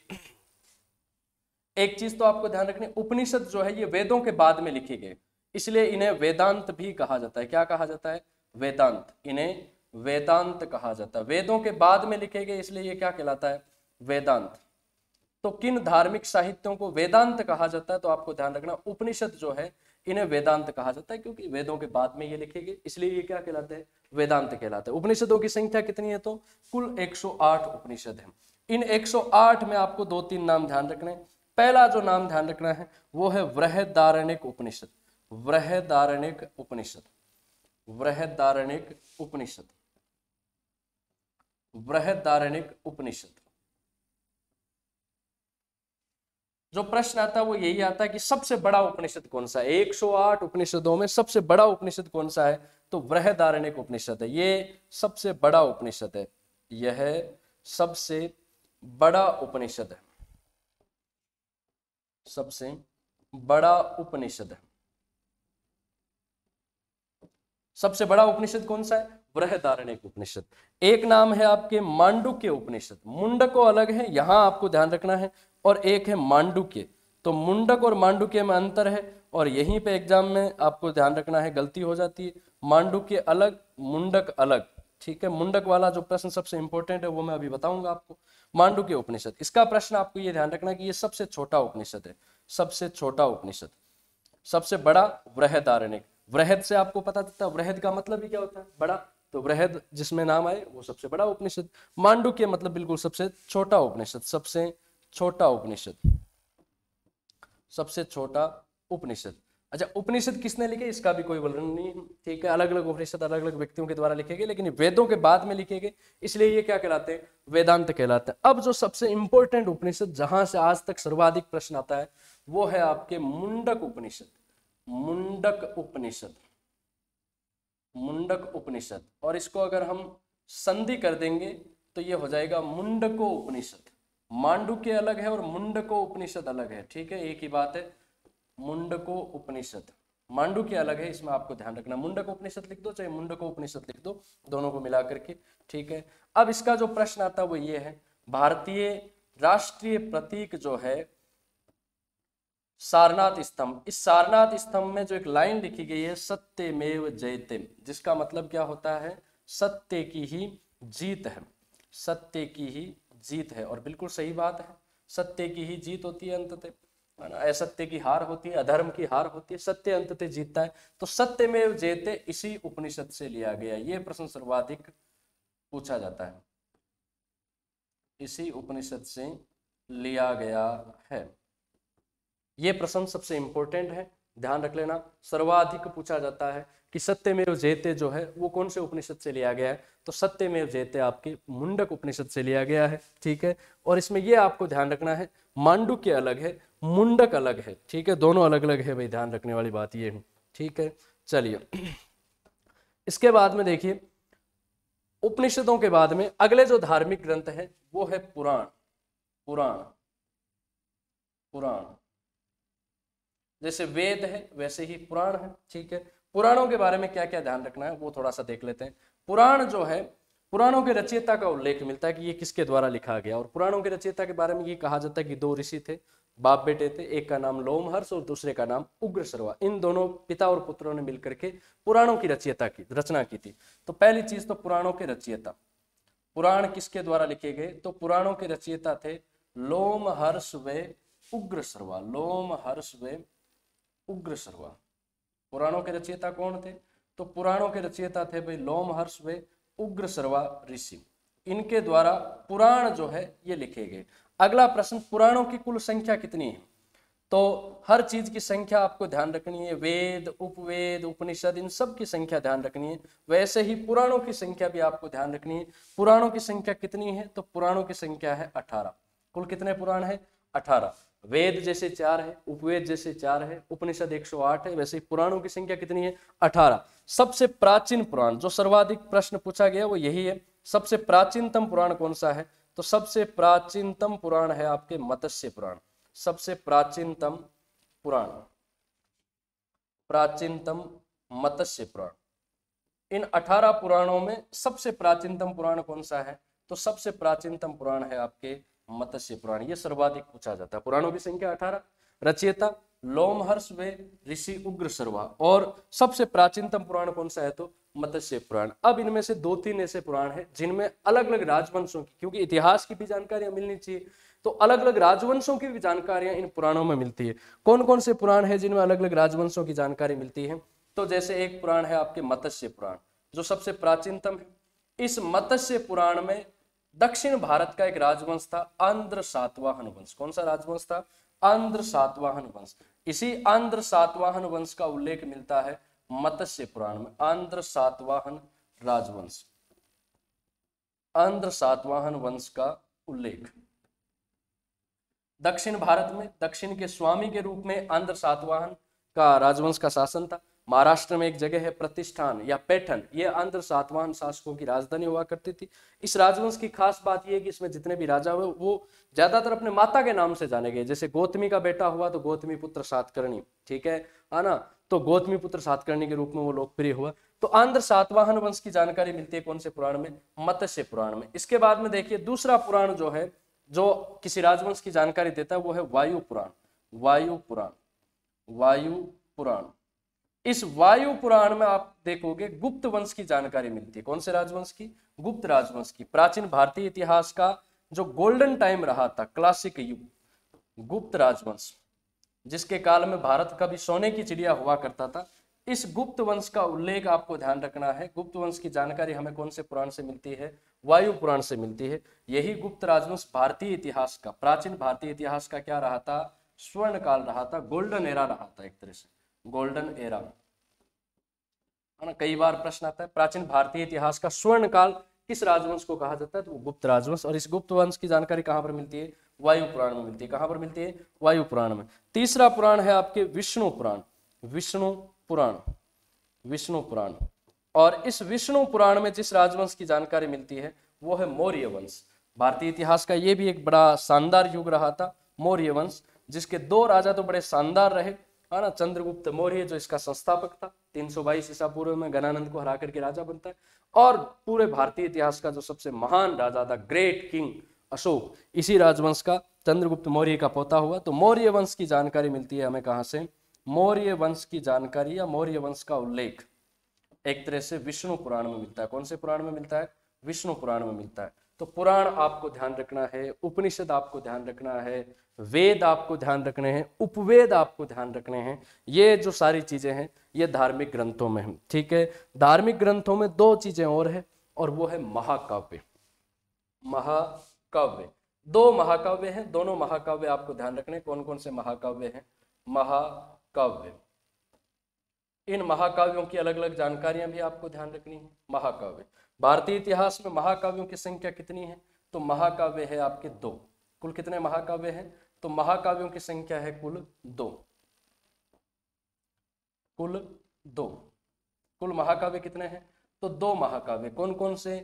एक चीज तो आपको ध्यान रखनी उपनिषद जो है ये वेदों के बाद में लिखे गए इसलिए इन्हें वेदांत भी कहा जाता है क्या कहा जाता है वेदांत इन्हें वेदांत कहा जाता है वेदों के बाद में लिखे गए इसलिए ये क्या कहलाता है वेदांत तो किन धार्मिक साहित्यों को वेदांत कहा जाता है तो आपको ध्यान रखना उपनिषद जो है इन्हें वेदांत कहा जाता है क्योंकि वेदों के बाद में ये लिखे गए इसलिए ये क्या कहलाते हैं वेदांत कहलाते हैं उपनिषदों की संख्या कितनी है तो कुल 108 उपनिषद हैं इन 108 में आपको दो तीन नाम ध्यान रखने पहला जो नाम ध्यान रखना है वो है वृहदारणिक उपनिषद वृहदारणिक उपनिषद वृहदारणिक उपनिषद वृहदारणिक उपनिषद जो प्रश्न आता है वो यही आता है कि सबसे बड़ा उपनिषद कौन सा है 108 उपनिषदों में सबसे बड़ा उपनिषद कौन सा है तो वृहदारणिक उपनिषद है ये सबसे बड़ा उपनिषद है यह सबसे बड़ा उपनिषद है सबसे बड़ा उपनिषद है सबसे बड़ा उपनिषद कौन सा है बृहदारण्य उपनिषद एक नाम है आपके मांडू के उपनिषद मुंडक को अलग है यहां आपको ध्यान रखना है और एक है मांडू के तो मुंडक और मांडू के में अंतर है और यहीं पे एग्जाम में आपको ध्यान रखना है गलती हो जाती है मांडू के अलग मुंडक अलग ठीक है मुंडक वाला जो प्रश्न सबसे इंपॉर्टेंट है वो मैं अभी बताऊंगा आपको मांडू के उपनिषद इसका प्रश्न आपको ये ध्यान रखना कि ये सबसे छोटा उपनिषद है सबसे छोटा उपनिषद सबसे बड़ा वृहद वृहदारण्यक वृहद से आपको पता चलता है वृहद का मतलब ही क्या होता है बड़ा तो वृहद जिसमें नाम आए वो सबसे बड़ा उपनिषद मांडू के मतलब बिल्कुल सबसे छोटा उपनिषद सबसे छोटा उपनिषद सबसे छोटा उपनिषद अच्छा उपनिषद किसने लिखे इसका भी कोई वर्णन नहीं ठीक है अलग अलग उपनिषद अलग अलग व्यक्तियों के द्वारा लिखे गए लेकिन वेदों के बाद में लिखे गए इसलिए ये क्या कहलाते हैं वेदांत कहलाते हैं अब जो सबसे इंपॉर्टेंट उपनिषद जहां से आज तक सर्वाधिक प्रश्न आता है वो है आपके मुंडक उपनिषद मुंडक उपनिषद मुंडक उपनिषद और इसको अगर हम संधि कर देंगे तो ये हो जाएगा मुंडको उपनिषद मांडू के अलग है और मुंडको उपनिषद अलग है ठीक है एक ही बात है मुंडको उपनिषद मांडू के अलग है इसमें आपको ध्यान रखना मुंडक उपनिषद लिख दो चाहे मुंडक उपनिषद लिख दो दोनों को मिला करके ठीक है अब इसका जो प्रश्न आता है वो ये है भारतीय राष्ट्रीय प्रतीक जो है सारनाथ स्तंभ इस सारनाथ स्तंभ में जो एक लाइन लिखी गई है सत्यमेव जयते जिसका मतलब क्या होता है सत्य की ही जीत है सत्य की ही जीत है और बिल्कुल सही बात है सत्य की ही जीत होती है अंततः असत्य की हार होती है अधर्म की हार होती है सत्य अंततः जीतता है तो सत्य में जेते इसी उपनिषद से लिया गया ये प्रश्न सर्वाधिक पूछा जाता है इसी उपनिषद से लिया गया है ये प्रश्न सबसे इंपॉर्टेंट है ध्यान रख लेना सर्वाधिक पूछा जाता है कि सत्यमेव जयते जो है वो कौन से उपनिषद से लिया गया है तो सत्यमेव जयते आपके मुंडक उपनिषद से लिया गया है ठीक है और इसमें ये आपको ध्यान रखना है मांडू के अलग है मुंडक अलग है ठीक है दोनों अलग अलग है भाई ध्यान रखने वाली बात ये है ठीक है चलिए इसके बाद में देखिए उपनिषदों के बाद में अगले जो धार्मिक ग्रंथ है वो है पुराण पुराण पुराण जैसे वेद है वैसे ही पुराण है ठीक है पुराणों के बारे में क्या क्या ध्यान रखना है वो थोड़ा सा देख लेते हैं पुराण जो है पुराणों के रचयिता का उल्लेख मिलता है कि ये किसके द्वारा लिखा गया और पुराणों के रचयिता के बारे में ये कहा जाता है कि दो ऋषि थे बाप बेटे थे एक का नाम लोमहर्ष और दूसरे का नाम उग्र सर्वा इन दोनों पिता और पुत्रों ने मिलकर के पुराणों की रचयिता की रचना की थी तो पहली चीज तो पुराणों के रचयिता पुराण किसके द्वारा लिखे गए तो पुराणों के रचयिता थे लोमहर्ष व उग्र सर्वा लोमहर्ष व उग्रसर हुआ पुराणों के रचयिता कौन थे तो पुराणों के रचयिता थे भाई लोम हर्ष वे उग्र सर्वा ऋषि इनके द्वारा पुराण जो है ये लिखे गए अगला प्रश्न पुराणों की कुल संख्या कितनी है तो हर चीज की संख्या आपको ध्यान रखनी है वेद उपवेद उपनिषद इन सब की संख्या ध्यान रखनी है वैसे ही पुराणों की संख्या भी आपको ध्यान रखनी है पुराणों की संख्या कितनी है तो पुराणों की संख्या है अठारह कुल कितने पुराण है अठारह वेद जैसे चार है उपवेद जैसे चार है उपनिषद 108 है वैसे ही पुराणों की संख्या कितनी है 18 सबसे प्राचीन पुराण जो सर्वाधिक प्रश्न पूछा गया वो यही है सबसे प्राचीनतम पुराण कौन सा है तो सबसे प्राचीनतम पुराण है आपके मत्स्य पुराण सबसे प्राचीनतम पुराण प्राचीनतम मत्स्य पुराण इन 18 पुराणों में सबसे प्राचीनतम पुराण कौन सा है तो सबसे प्राचीनतम पुराण है आपके मत्स्य पुराण ये सर्वाधिक पूछा जाता है पुराणों की संख्या अठारह रचयिता लोमहर्ष वे ऋषि उग्र सर्वा और सबसे प्राचीनतम पुराण कौन सा है तो मत्स्य पुराण अब इनमें से दो तीन ऐसे पुराण हैं जिनमें अलग अलग राजवंशों की क्योंकि इतिहास की भी जानकारियां मिलनी चाहिए तो अलग अलग राजवंशों की भी जानकारियां इन पुराणों में मिलती है कौन कौन से पुराण है जिनमें अलग अलग राजवंशों की जानकारी मिलती है तो जैसे एक पुराण है आपके मत्स्य पुराण जो सबसे प्राचीनतम है इस मत्स्य पुराण में दक्षिण भारत का एक राजवंश था आंध्र सातवाहन वंश कौन सा राजवंश था आंध्र सातवाहन वंश इसी आंध्र सातवाहन वंश का उल्लेख मिलता है मत्स्य पुराण में आंध्र सातवाहन राजवंश आंध्र सातवाहन वंश का उल्लेख दक्षिण भारत में दक्षिण के स्वामी के रूप में आंध्र सातवाहन का राजवंश का शासन था महाराष्ट्र में एक जगह है प्रतिष्ठान या पैठन ये आंध्र सातवाहन शासकों की राजधानी हुआ करती थी इस राजवंश की खास बात यह कि इसमें जितने भी राजा हुए वो ज्यादातर अपने माता के नाम से जाने गए जैसे गौतमी का बेटा हुआ तो गौतमी पुत्र सातकर्णी ठीक है है ना तो गोतमी पुत्र सातकर्णी के रूप में वो लोकप्रिय हुआ तो आंध्र सातवाहन वंश की जानकारी मिलती है कौन से पुराण में मत्स्य पुराण में इसके बाद में देखिए दूसरा पुराण जो है जो किसी राजवंश की जानकारी देता है वो है वायु पुराण वायु पुराण वायु पुराण इस वायु पुराण में आप देखोगे गुप्त वंश की जानकारी मिलती है कौन से राजवंश की गुप्त राजवंश की प्राचीन भारतीय इतिहास का जो गोल्डन टाइम रहा था क्लासिक युग गुप्त राजवंश जिसके काल में भारत का भी सोने की चिड़िया हुआ करता था इस गुप्त वंश का उल्लेख आपको ध्यान रखना है गुप्त वंश की जानकारी हमें कौन से पुराण से मिलती है वायु पुराण से मिलती है यही गुप्त राजवंश भारतीय इतिहास का प्राचीन भारतीय इतिहास का क्या रहा था स्वर्ण काल रहा था गोल्डन एरा रहा था एक तरह से गोल्डन एरा है ना कई बार प्रश्न आता है प्राचीन भारतीय इतिहास का स्वर्ण काल किस राजवंश को कहा जाता है तो वो गुप्त राजवंश और इस गुप्त वंश की जानकारी कहां पर मिलती है वायु पुराण में मिलती है कहां पर मिलती है वायु पुराण में तीसरा पुराण है आपके विष्णु पुराण विष्णु पुराण विष्णु पुराण और इस विष्णु पुराण में जिस राजवंश की जानकारी मिलती है वो है मौर्य वंश भारतीय इतिहास का ये भी एक बड़ा शानदार युग रहा था मौर्य वंश जिसके दो राजा तो बड़े शानदार रहे है हाँ ना चंद्रगुप्त मौर्य जो इसका संस्थापक था 322 ईसा पूर्व में गणानंद को हरा करके राजा बनता है और पूरे भारतीय इतिहास का जो सबसे महान राजा था ग्रेट किंग अशोक इसी राजवंश का चंद्रगुप्त मौर्य का पोता हुआ तो मौर्य वंश की जानकारी मिलती है हमें कहाँ से मौर्य वंश की जानकारी या मौर्य वंश का उल्लेख एक तरह से विष्णु पुराण में मिलता है कौन से पुराण में मिलता है विष्णु पुराण में मिलता है तो पुराण आपको ध्यान रखना है उपनिषद आपको ध्यान रखना है वेद आपको ध्यान रखने हैं उपवेद आपको ध्यान रखने हैं ये जो सारी चीज़ें हैं ये धार्मिक ग्रंथों में हैं ठीक है धार्मिक ग्रंथों में दो चीज़ें और है और वो है महाकाव्य महाकाव्य दो महाकाव्य हैं दोनों महाकाव्य आपको ध्यान रखने कौन कौन से महाकाव्य हैं महाकाव्य इन महाकाव्यों की अलग अलग जानकारियां भी आपको ध्यान रखनी है महाकाव्य भारतीय इतिहास में महाकाव्यों की संख्या कितनी है तो महाकाव्य है आपके दो कुल कितने महाकाव्य हैं तो महाकाव्यों की संख्या है कुल दो कुल दो कुल महाकाव्य कितने हैं तो दो महाकाव्य कौन कौन से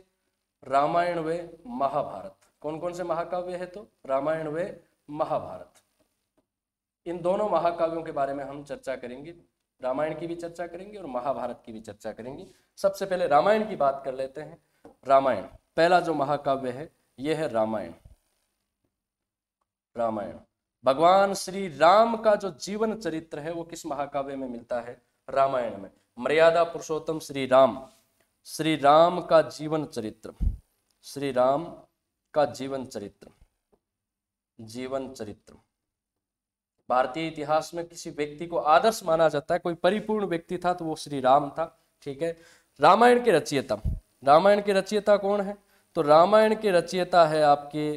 रामायण वे महाभारत कौन कौन से महाकाव्य है तो रामायण वे महाभारत इन दोनों महाकाव्यों के बारे में हम चर्चा करेंगे रामायण की भी चर्चा करेंगे और महाभारत की भी चर्चा करेंगे सबसे पहले रामायण की बात कर लेते हैं रामायण पहला जो महाकाव्य है यह है रामायण रामायण भगवान श्री राम का जो जीवन चरित्र है वो किस महाकाव्य में मिलता है रामायण में मर्यादा पुरुषोत्तम श्री राम श्री राम का जीवन चरित्र श्री राम का जीवन चरित्र जीवन चरित्र भारतीय इतिहास में किसी व्यक्ति को आदर्श माना जाता है कोई परिपूर्ण व्यक्ति था तो वो श्री राम था ठीक है रामायण के रचयिता रामायण के रचयिता कौन है तो रामायण के रचयिता है आपके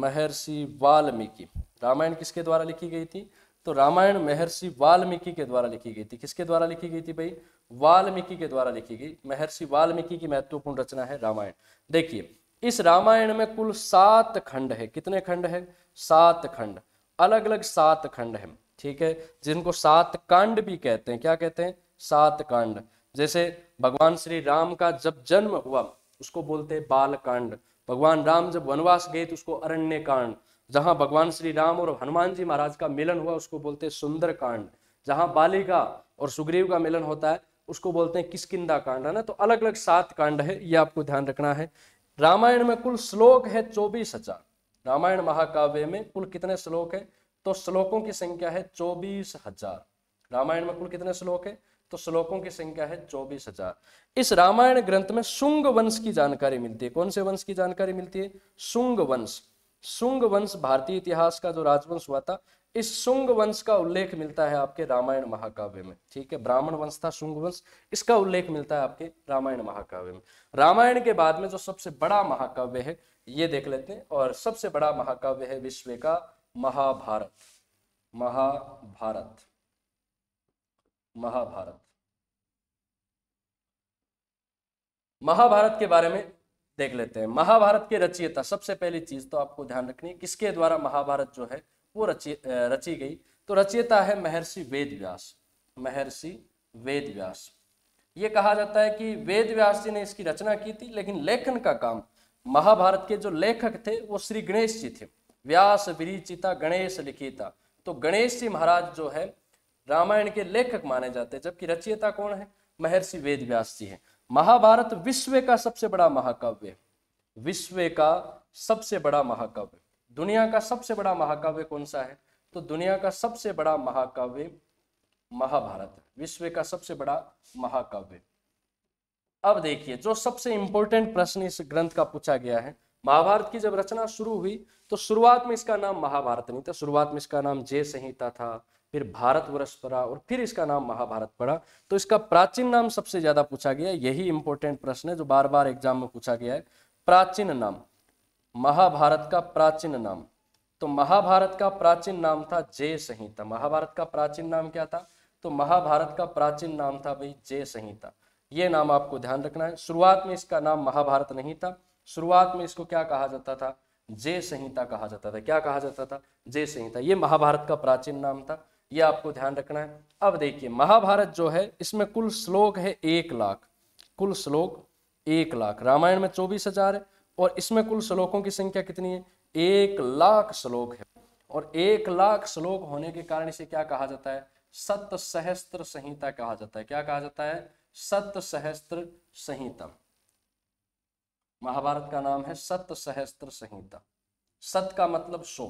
महर्षि वाल्मीकि रामायण किसके द्वारा लिखी गई थी तो रामायण महर्षि वाल्मीकि के द्वारा लिखी गई थी किसके द्वारा लिखी गई थी भाई वाल्मीकि के द्वारा लिखी गई महर्षि वाल्मीकि की महत्वपूर्ण रचना है रामायण देखिए इस रामायण में कुल सात खंड है कितने खंड है सात खंड अलग अलग सात खंड है ठीक है जिनको सात कांड भी कहते हैं क्या कहते हैं सात कांड जैसे भगवान श्री राम का जब जन्म हुआ उसको बोलते हैं बाल कांड भगवान राम जब वनवास गए तो उसको अरण्य कांड जहां भगवान श्री राम और हनुमान जी महाराज का मिलन हुआ उसको बोलते हैं सुंदर कांड जहाँ बालिका और सुग्रीव का मिलन होता है उसको बोलते हैं किसकिदा कांड है ना तो अलग अलग सात कांड है ये आपको ध्यान रखना है रामायण में कुल श्लोक है चौबीस हजार रामायण महाकाव्य में कुल कितने श्लोक है तो श्लोकों की संख्या है चौबीस हजार रामायण में कुल कितने श्लोक है तो श्लोकों की संख्या है चौबीस हजार इस रामायण ग्रंथ में शुंग वंश की जानकारी मिलती है कौन से वंश की जानकारी मिलती है शुंग वंश सुंग वंश भारतीय इतिहास का जो राजवंश हुआ था इस सुंग वंश का उल्लेख मिलता है आपके रामायण महाकाव्य में ठीक है ब्राह्मण वंश था सुंग वंश इसका उल्लेख मिलता है आपके रामायण महाकाव्य में रामायण के बाद में जो सबसे बड़ा महाकाव्य है ये देख लेते हैं और सबसे बड़ा महाकाव्य है विश्व का महाभारत महाभारत महाभारत महाभारत के बारे में देख लेते हैं महाभारत के रचयिता सबसे पहली चीज तो आपको ध्यान रखनी है किसके द्वारा महाभारत जो है वो रची रची गई तो रचयिता है महर्षि वेद व्यास महर्षि वेद व्यास ये कहा जाता है कि वेद व्यास जी ने इसकी रचना की थी लेकिन लेखन का काम महाभारत के जो लेखक थे वो श्री गणेश जी थे व्यास विरिचिता गणेश लिखिता तो गणेश जी महाराज जो है रामायण के लेखक माने जाते हैं जबकि रचयिता कौन है महर्षि वेद व्यास जी है महाभारत विश्व का सबसे बड़ा महाकाव्य है विश्व का सबसे बड़ा महाकाव्य दुनिया का सबसे बड़ा महाकाव्य कौन सा है तो दुनिया का सबसे बड़ा महाकाव्य महाभारत विश्व का सबसे बड़ा महाकाव्य अब देखिए जो सबसे इंपॉर्टेंट प्रश्न इस ग्रंथ का पूछा गया है महाभारत की जब रचना शुरू हुई तो शुरुआत में इसका नाम महाभारत नहीं था शुरुआत में इसका नाम जय संहिता था फिर भारतवर्ष पड़ा और फिर इसका नाम महाभारत पड़ा तो इसका प्राचीन नाम सबसे ज्यादा पूछा गया यही इंपॉर्टेंट प्रश्न है जो बार बार एग्जाम में पूछा गया है प्राचीन नाम महाभारत का प्राचीन नाम तो महाभारत का प्राचीन नाम था जय संहिता महाभारत का प्राचीन नाम क्या था तो महाभारत का प्राचीन नाम था भाई जय संहिता ये नाम आपको ध्यान रखना है शुरुआत में इसका नाम महाभारत नहीं था शुरुआत में इसको क्या कहा जाता था जय संहिता कहा जाता था क्या कहा जाता था जय संहिता ये महाभारत का प्राचीन नाम था ये आपको ध्यान रखना है अब देखिए महाभारत जो है इसमें कुल श्लोक है एक लाख कुल श्लोक एक लाख रामायण में चौबीस हजार है और इसमें कुल श्लोकों की संख्या कितनी है एक लाख श्लोक है और एक लाख श्लोक होने के कारण इसे क्या कहा जाता है सत सहस्त्र संहिता कहा जाता है क्या कहा जाता है सत सहस्त्र संहिता महाभारत का नाम है सत सहस्त्र संहिता सत का मतलब सो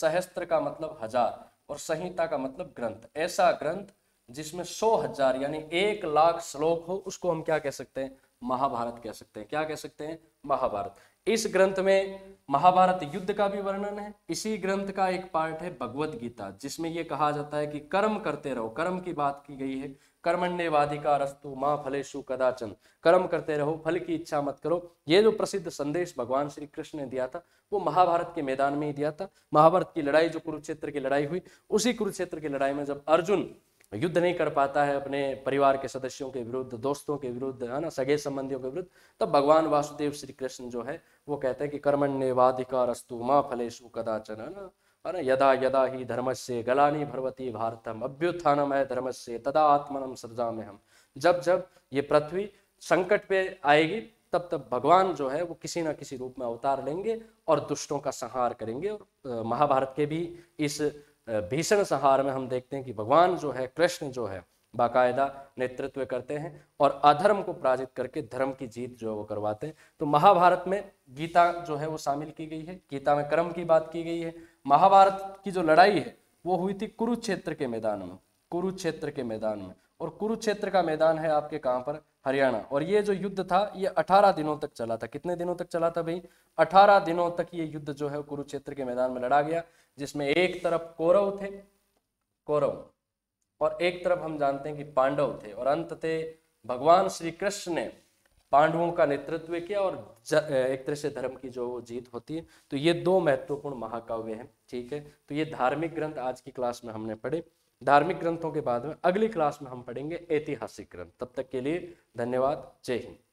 सहस्त्र का मतलब हजार और संहिता का मतलब ग्रंथ ऐसा ग्रंथ जिसमें सौ हजार यानी एक लाख श्लोक हो उसको हम क्या कह सकते हैं महाभारत कह सकते हैं क्या कह सकते हैं महाभारत इस ग्रंथ में महाभारत युद्ध का भी वर्णन है इसी ग्रंथ का एक पार्ट है भगवत गीता जिसमें यह कहा जाता है कि कर्म करते रहो कर्म की बात की गई है कर्मण्यवाधिकारस्तु माँ फलेशु कदाचन कर्म करते रहो फल की इच्छा मत करो ये जो प्रसिद्ध संदेश भगवान श्री कृष्ण ने दिया था वो महाभारत के मैदान में ही दिया था महाभारत की लड़ाई जो कुरुक्षेत्र की लड़ाई हुई उसी कुरुक्षेत्र की लड़ाई में जब अर्जुन युद्ध नहीं कर पाता है अपने परिवार के सदस्यों के विरुद्ध दोस्तों के विरुद्ध है ना सगे संबंधियों के विरुद्ध तब भगवान वासुदेव श्री कृष्ण जो है वो कहते हैं कि कर्मण्यवाधिकारस्तु माँ फलेशु कदाचन है ना है ना यदा यदा ही धर्म से गलानी भरवती भारतम अभ्युत्थानम है धर्म से तदा आत्मनम सृजा में हम जब जब ये पृथ्वी संकट पे आएगी तब तब भगवान जो है वो किसी ना किसी रूप में अवतार लेंगे और दुष्टों का संहार करेंगे और महाभारत के भी इस भीषण संहार में हम देखते हैं कि भगवान जो है कृष्ण जो है बाकायदा नेतृत्व करते हैं और अधर्म को पराजित करके धर्म की जीत जो है वो करवाते हैं तो महाभारत में गीता जो है वो शामिल की गई है गीता में कर्म की बात की गई है महाभारत की जो लड़ाई है वो हुई थी कुरुक्षेत्र के मैदान में कुरुक्षेत्र के मैदान में और कुरुक्षेत्र का मैदान है आपके कहाँ पर हरियाणा और ये जो युद्ध था ये 18 दिनों तक चला था कितने दिनों तक चला था भाई 18 दिनों तक ये युद्ध जो है कुरुक्षेत्र के मैदान में लड़ा गया जिसमें एक तरफ कौरव थे कौरव और एक तरफ हम जानते हैं कि पांडव थे और अंत थे भगवान श्री कृष्ण ने पांडवों का नेतृत्व किया और एक तरह से धर्म की जो जीत होती है तो ये दो महत्वपूर्ण महाकाव्य हैं ठीक है तो ये धार्मिक ग्रंथ आज की क्लास में हमने पढ़े धार्मिक ग्रंथों के बाद में अगली क्लास में हम पढ़ेंगे ऐतिहासिक ग्रंथ तब तक के लिए धन्यवाद जय हिंद